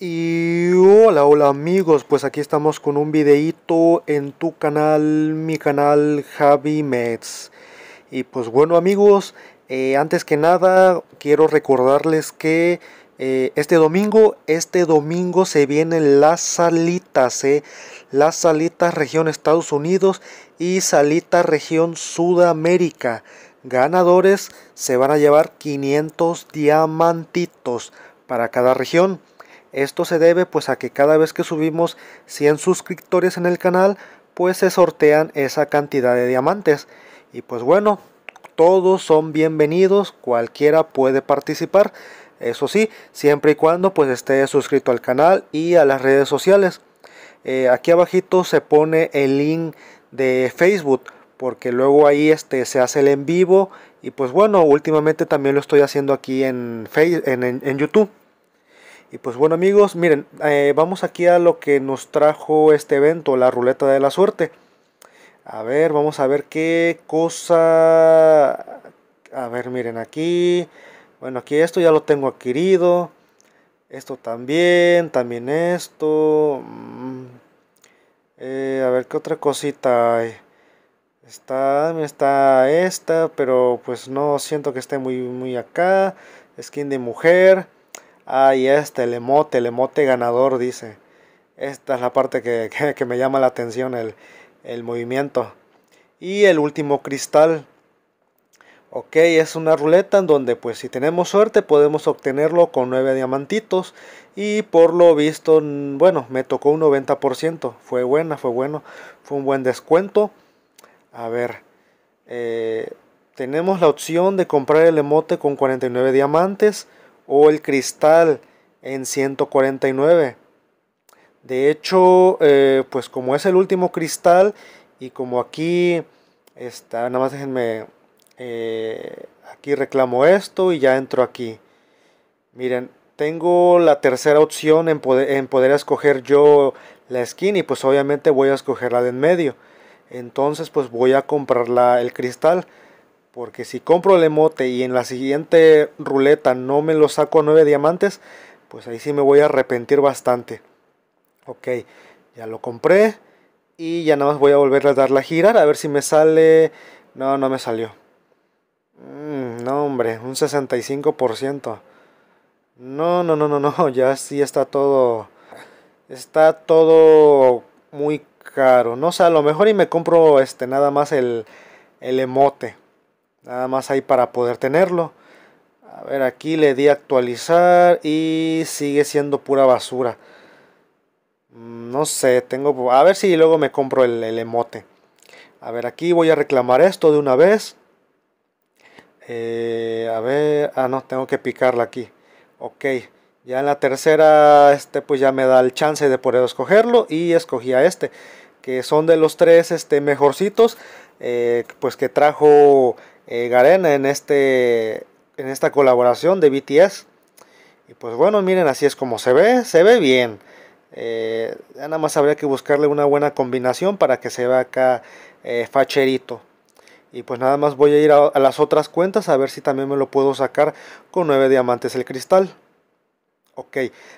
Y hola, hola amigos, pues aquí estamos con un videito en tu canal, mi canal Javi Mets. Y pues bueno amigos, eh, antes que nada quiero recordarles que eh, este domingo, este domingo se vienen las salitas, eh, las salitas región Estados Unidos y salitas región Sudamérica. Ganadores se van a llevar 500 diamantitos para cada región. Esto se debe pues a que cada vez que subimos 100 suscriptores en el canal, pues se sortean esa cantidad de diamantes. Y pues bueno, todos son bienvenidos, cualquiera puede participar. Eso sí, siempre y cuando pues esté suscrito al canal y a las redes sociales. Eh, aquí abajito se pone el link de Facebook porque luego ahí este, se hace el en vivo y pues bueno, últimamente también lo estoy haciendo aquí en, en YouTube. Y pues bueno amigos, miren, eh, vamos aquí a lo que nos trajo este evento, la ruleta de la suerte. A ver, vamos a ver qué cosa... A ver, miren aquí. Bueno, aquí esto ya lo tengo adquirido. Esto también, también esto. Mm. Eh, a ver, ¿qué otra cosita hay? Está, está esta, pero pues no siento que esté muy, muy acá. Skin de mujer. Ahí este, emote, el emote ganador, dice. Esta es la parte que, me llama la atención, el, movimiento. Y el último cristal. Ok, es una ruleta en donde pues si tenemos suerte podemos obtenerlo con 9 diamantitos. Y por lo visto, bueno, me tocó un 90%. Fue buena, fue bueno. Fue un buen descuento. A ver. Eh, tenemos la opción de comprar el emote con 49 diamantes o el cristal en 149. De hecho, eh, pues como es el último cristal y como aquí está, nada más déjenme, eh, aquí reclamo esto y ya entro aquí. Miren, tengo la tercera opción en poder, en poder escoger yo la skin y pues obviamente voy a escoger la de en medio. Entonces pues voy a comprar la, el cristal. Porque si compro el emote y en la siguiente ruleta no me lo saco a diamantes, pues ahí sí me voy a arrepentir bastante. Ok, ya lo compré y ya nada más voy a volver a darle a girar a ver si me sale... No, no me salió. Mm, no, hombre, un 65%. No, no, no, no, no, ya sí está todo... Está todo muy caro. No sé, a lo mejor y me compro este nada más el, el emote nada más ahí para poder tenerlo. A ver, aquí le di actualizar y sigue siendo pura basura. Mm, no sé, tengo... A ver si luego me compro el, el emote. A ver, aquí voy a reclamar esto de una vez. Eh, a ver, ah no, tengo que picarla aquí. Ok, ya en la tercera, este pues ya me da el chance de poder escogerlo y escogí a este. Que son de los tres este, mejorcitos, eh, pues que trajo eh, Garena en, este, en esta colaboración de BTS. Y pues bueno, miren, así es como se ve, se ve bien. Eh, nada más habría que buscarle una buena combinación para que se vea acá eh, facherito. Y pues nada más voy a ir a, las otras cuentas a ver si también me lo puedo sacar con 9 diamantes el cristal. Ok,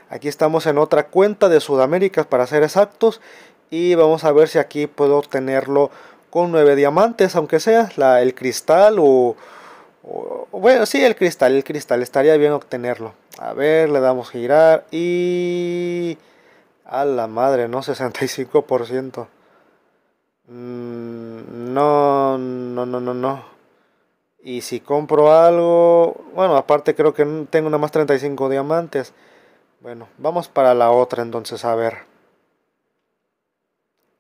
aquí estamos en otra cuenta de Sudamérica para ser exactos. Y vamos a ver si aquí puedo obtenerlo con nueve diamantes, aunque sea el cristal o, Bueno, sí, el cristal, el cristal, estaría bien obtenerlo. A ver, le damos girar y... A la madre, no, 65%. No, no, no, no, no. Y si compro algo... Bueno, aparte creo que tengo nada más 35 diamantes. Bueno, vamos para la otra entonces, a ver.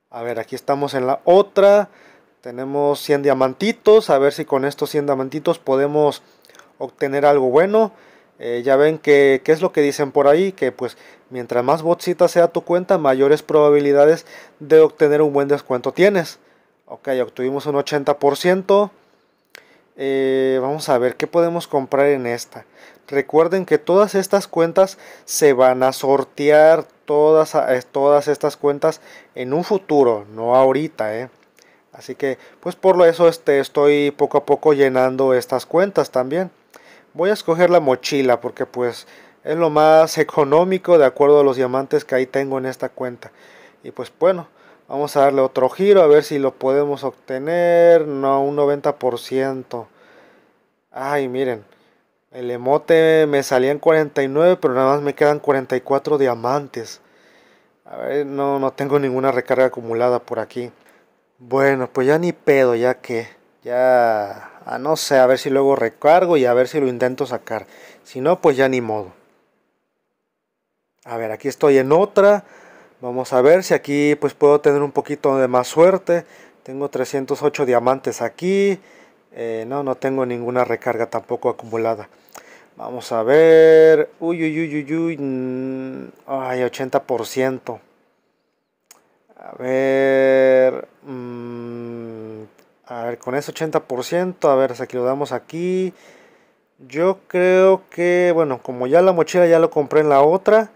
A ver, aquí estamos en la otra. Tenemos 100 diamantitos. A ver si con estos 100 diamantitos podemos obtener algo bueno. Eh, ya ven que qué es lo que dicen por ahí, que pues mientras más botsita sea tu cuenta, mayores probabilidades de obtener un buen descuento tienes. Ok, obtuvimos un 80%. Eh, vamos a ver qué podemos comprar en esta. Recuerden que todas estas cuentas se van a sortear, todas, todas estas cuentas en un futuro, no ahorita, ¿eh? Así que, pues por eso este, estoy poco a poco llenando estas cuentas también. Voy a escoger la mochila porque pues es lo más económico de acuerdo a los diamantes que ahí tengo en esta cuenta. Y pues bueno, vamos a darle otro giro a ver si lo podemos obtener. No, un 90%. Ay, miren. El emote me salía en 49, pero nada más me quedan 44 diamantes. A ver, no, no tengo ninguna recarga acumulada por aquí. Bueno, pues ya ni pedo, ya que... Ya... A no sé, a ver si luego recargo y a ver si lo intento sacar. Si no, pues ya ni modo. A ver, aquí estoy en otra. Vamos a ver si aquí pues puedo tener un poquito de más suerte. Tengo 308 diamantes aquí. Eh, no, no tengo ninguna recarga tampoco acumulada. Vamos a ver. Uy, uy, uy, uy, uy. Mm, ay, 80%. A ver. Mm, a ver, con ese 80%. A ver, si lo damos aquí. Yo creo que, bueno, como ya la mochila ya lo compré en la otra.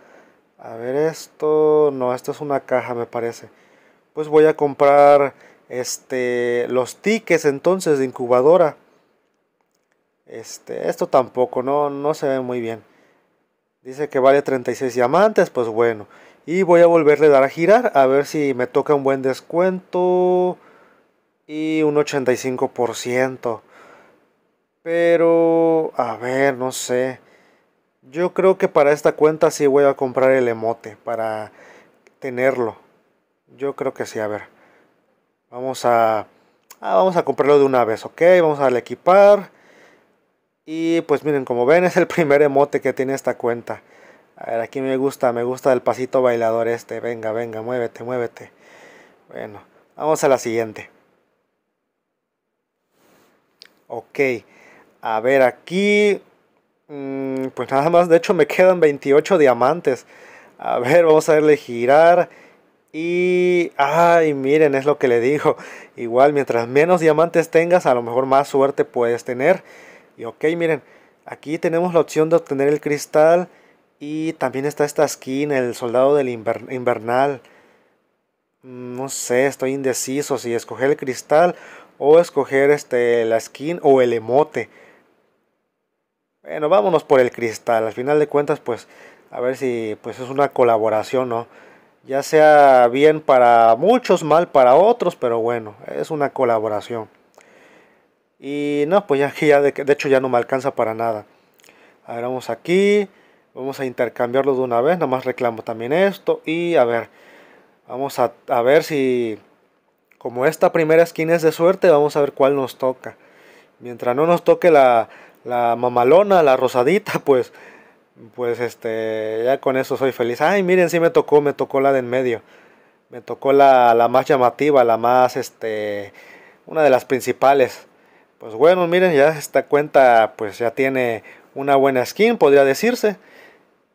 A ver, esto. No, esto es una caja, me parece. Pues voy a comprar este, los tickets entonces de incubadora. Este, esto tampoco, no, no se ve muy bien. Dice que vale 36 diamantes, pues bueno. Y voy a volverle a dar a girar, a ver si me toca un buen descuento. Y un 85%. Pero, a ver, no sé. Yo creo que para esta cuenta sí voy a comprar el emote, para tenerlo. Yo creo que sí, a ver. Vamos a, ah, vamos a comprarlo de una vez, ok, vamos a darle equipar. Y pues miren, como ven es el primer emote que tiene esta cuenta. A ver, aquí me gusta, me gusta el pasito bailador este. Venga, venga, muévete, muévete. Bueno, vamos a la siguiente. Ok, a ver aquí, mm, pues nada más, de hecho me quedan 28 diamantes. A ver, vamos a darle girar. Y, ay, miren, es lo que le digo. Igual, mientras menos diamantes tengas, a lo mejor más suerte puedes tener. Y ok, miren, aquí tenemos la opción de obtener el cristal. Y también está esta skin, el soldado del invernal. Mm, no sé, estoy indeciso si escoger el cristal o escoger este, la skin o el emote. Bueno, vámonos por el cristal. Al final de cuentas, pues, a ver si pues es una colaboración, ¿no? ya sea bien para muchos, mal para otros, pero bueno, es una colaboración. Y no, pues ya que ya de, hecho ya no me alcanza para nada. A ver, vamos aquí, vamos a intercambiarlo de una vez, nada más reclamo también esto y a ver, vamos a, ver si como esta primera esquina es de suerte, vamos a ver cuál nos toca. Mientras no nos toque la, la mamalona, la rosadita, pues pues este, ya con eso soy feliz. Ay, miren, sí me tocó, me tocó la de en medio. Me tocó la, la más llamativa, la más, este, una de las principales. Pues bueno, miren, ya esta cuenta pues ya tiene una buena skin, podría decirse.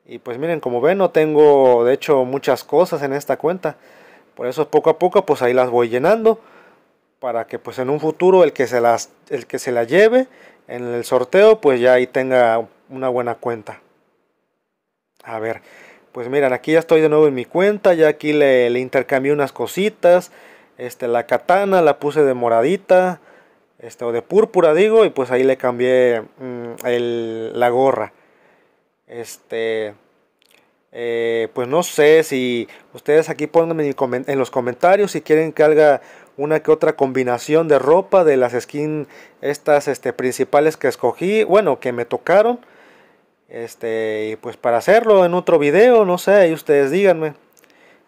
Y pues miren, como ven, no tengo de hecho muchas cosas en esta cuenta. Por eso poco a poco pues ahí las voy llenando. Para que pues en un futuro el que se las, el que se la lleve en el sorteo pues ya ahí tenga una buena cuenta. A ver, pues miren, aquí ya estoy de nuevo en mi cuenta, ya aquí le, intercambié unas cositas. Este, la katana la puse de moradita, este, o de púrpura digo, y pues ahí le cambié mm, el, la gorra. Este, eh, pues no sé si ustedes aquí pónganme en los comentarios si quieren que haga una que otra combinación de ropa de las skins estas este, principales que escogí, bueno, que me tocaron. Este, y pues para hacerlo en otro video, no sé, ahí ustedes díganme.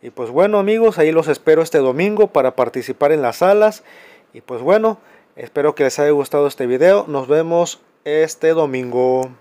Y pues bueno amigos, ahí los espero este domingo para participar en las salas. Y pues bueno, espero que les haya gustado este video. Nos vemos este domingo.